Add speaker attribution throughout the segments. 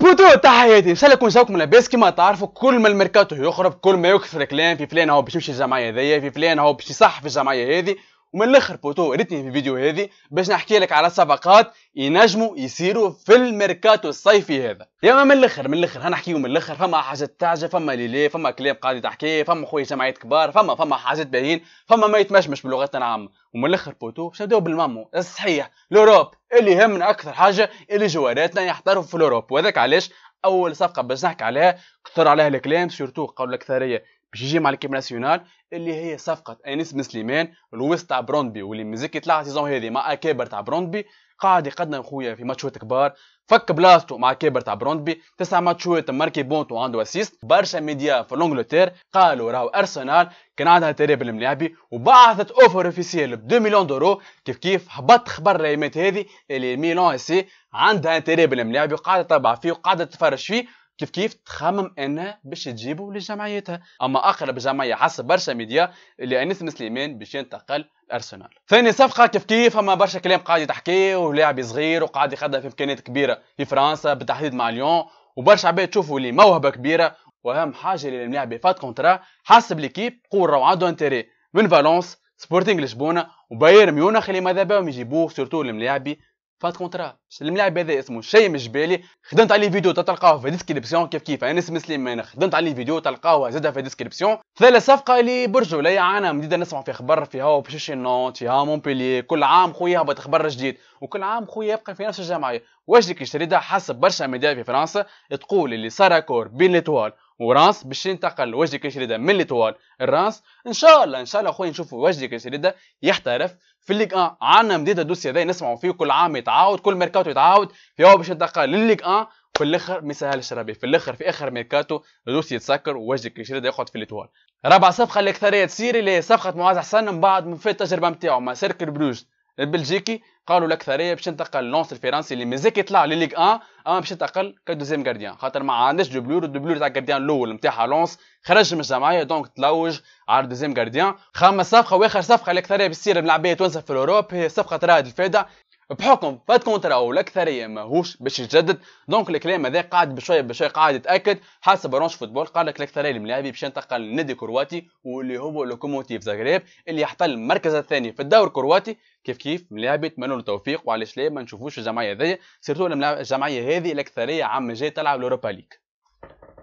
Speaker 1: بوتو تحياتي ان شاء الله يكون جاكم لاباس كيما تعرفوا كل ما الميركاتو يخرب كل ما يكثر كلام في فلان هو باش يمشي الجمعيه هذيا في فلان هو باش يصح في الجمعيه هذه ومن الاخر بوتو ريتني في الفيديو هذه باش نحكي لك على صفقات ينجموا يصيروا في الميركاتو الصيفي هذا يا من الاخر من الاخر هنحكيو من الاخر فما حاجات تعجب فما ليلي فما كلام قاعد تحكي فما خويا جمعيات كبار فما فما حاجات باين فما ما يتمشمش بلغتنا العامه ومن الاخر بوتو باش نبداو بالمامو الصحيح لوروب اللي يهمنا اكثر حاجه اللي جواراتنا يحترفوا في لوروب وهذاك علاش اول صفقه باش نحكي عليها كثر عليها الكلام سورتو قول الاكثريه باش يجي مع ليكيب ناسيونال اللي هي صفقه انيس بن سليمان الويس تاع بروندبي واللي مزيك يطلع السيزون هذه مع اكابر تاع بروندبي قاعد يقدم خويا في ماتشات كبار فك بلاصتو مع كيبر تاع بروندبي تسع ماتشات ماركي بونت وعنده اسيست برشا ميديا في لونجلتير قالوا راهو ارسنال كان عندها تريب الملاعبي وبعثت اوفر اوفيسيال ب 2 مليون دورو كيف كيف هبط خبر الايامات هذه اللي ميلون سي عندها تريب الملاعبي وقاعده تبع فيه وقاعده تفرش فيه كيف كيف تخمم انا باش تجيبه لجمعيتها اما اقرب جمعيه حسب برشا ميديا اللي انيس سليمان باش ينتقل ارسنال ثاني صفقه كيف كيف فما برشا كلام قاعد يتحكي ولاعب صغير وقاعد يخدم في امكانيات كبيره في فرنسا بالتحديد مع ليون وبرشا عباد تشوفوا اللي موهبه كبيره واهم حاجه اللي اللاعب فات كونترا حسب ليكيب قول قوة عنده انتري من فالونس سبورتينغ لشبونه وبايرن ميونخ اللي ماذا بهم يجيبوه سورتو الملاعبي فات كونترا الملاعب هذا اسمه شيم بالي خدمت عليه فيديو تلقاه في ديسكريبسيون كيف كيف يعني انا اسمي مسلم خدمت عليه فيديو تلقاه زادها في ديسكريبسيون ثالث صفقه اللي برج لي عانا مديدة نسمع في خبر فيها بشيشي نونت فيها مونبيلي كل عام خويا هبط خبر جديد وكل عام خويا يبقى في نفس الجمعيه واش ديك الشريده حسب برشا ميديا في فرنسا تقول اللي صار كور بين ليتوال وراس باش ينتقل لوجدي كشريدة من ليتوال الراس ان شاء الله ان شاء الله اخويا نشوفوا وجدي كشريدة يحترف في الليغ ان عندنا مديده الدوسي هذا نسمعوا فيه كل عام يتعاود كل ميركاتو يتعاود هو باش ينتقل للليغ ان في الاخر ما يسهلش ربي في الاخر في اخر ميركاتو دوسي يتسكر ووجدي كشريدة يقعد في ليتوال رابع صفقه الاكثريه تسير اللي هي صفقه معاذ حسن من بعد من فات التجربه نتاعو مع سيركل بروج البلجيكي قالوا الاكثريه باش ينتقل لونس الفرنسي اللي مازال يطلع لليغ 1 اما باش ينتقل كدوزيام غارديان خاطر ما عندهاش دوبلور الدوبلور تاع غارديان الاول نتاعها لونس خرج من الجمعيه دونك تلوج على دوزيام غارديان خامس صفقه واخر صفقه الاكثريه بتصير من العباد تونس في اوروب هي صفقه رائد الفادا بحكم فات كونترا او الاكثريه ماهوش باش يتجدد دونك الكلام هذا قاعد بشويه بشويه قاعد يتاكد حسب رونش فوتبول قال لك الاكثريه الملاعبي باش ينتقل للنادي الكرواتي واللي هو لوكوموتيف زغريب اللي يحتل المركز الثاني في الدوري الكرواتي كيف كيف ملاعبي يتمنوا التوفيق وعلاش لا ما نشوفوش الجمعيه هذيا سيرتو الجمعيه هذه الاكثريه عام جاي تلعب لوروبا ليج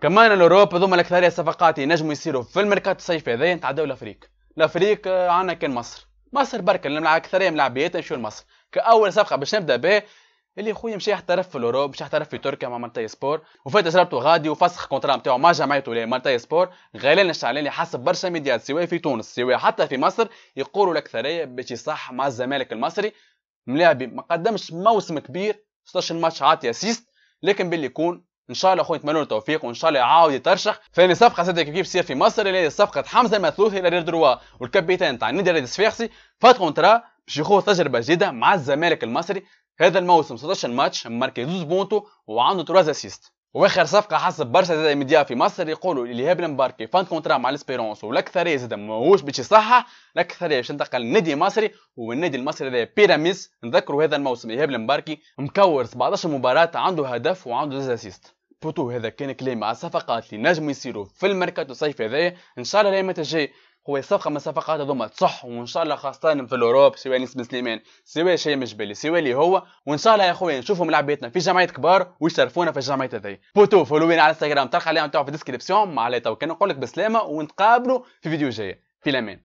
Speaker 1: كمان الاوروبا هذوما الاكثريه الصفقات ينجموا يصيروا في المركات الصيفي هذايا نتعداو لافريك لافريك آه، عندنا كان مصر مصر بركه الاكثريه ملاعبيات نمشيو لمصر كاول صفقه باش نبدا به اللي خويا مشى يحترف في الاوروب مشى يحترف في تركيا مع مالتاي سبور وفات سربته غادي وفسخ كونترا نتاعو مع جمعيته ولايه مالتاي سبور غيلان الشعلاني حسب برشا ميديا سواء في تونس سواء حتى في مصر يقولوا الاكثريه باش يصح مع الزمالك المصري ملاعبي ما قدمش موسم كبير 16 ماتش عاطي اسيست لكن باللي يكون ان شاء الله اخويا نتمنى له التوفيق وان شاء الله يعاود يترشح ثاني صفقه سيدي كيف تصير في مصر اللي هي صفقه حمزه المثلوث الى ريال دروا والكابيتان تاع النادي الرياضي الصفاقسي فات كونترا شيخو تجربه جديده مع الزمالك المصري هذا الموسم 16 ماتش مركز زوز بونتو وعنده تراز اسيست واخر صفقه حسب برشا زاد ميديا في مصر يقولوا الايهاب المباركي فان كونترا مع الاسبيرونس والاكثريه زاد ماهوش باش يصحح الاكثريه باش تنتقل للنادي مصري والنادي المصري هذا بيراميدز نذكروا هذا الموسم ايهاب المباركي مكور 17 مباراه عنده هدف وعنده زوز اسيست بوتو هذا كان كلام مع الصفقات اللي نجموا يصيروا في الميركاتو الصيفي هذايا ان شاء الله الايام الجايه هو صفقه من الصفقات هذوما تصح وان شاء الله خاصه في الاوروب سواء نسب سليمان سواء شيء جبالي سواء اللي هو وان شاء الله يا خويا نشوفهم لعبيتنا في جمعيات كبار ويشرفونا في الجمعيات هذي بوتو فولوين على انستغرام تلقى عليهم تاعو في الديسكريبسيون مع علي تو كان نقول لك بالسلامه ونتقابلوا في فيديو جاي في الامان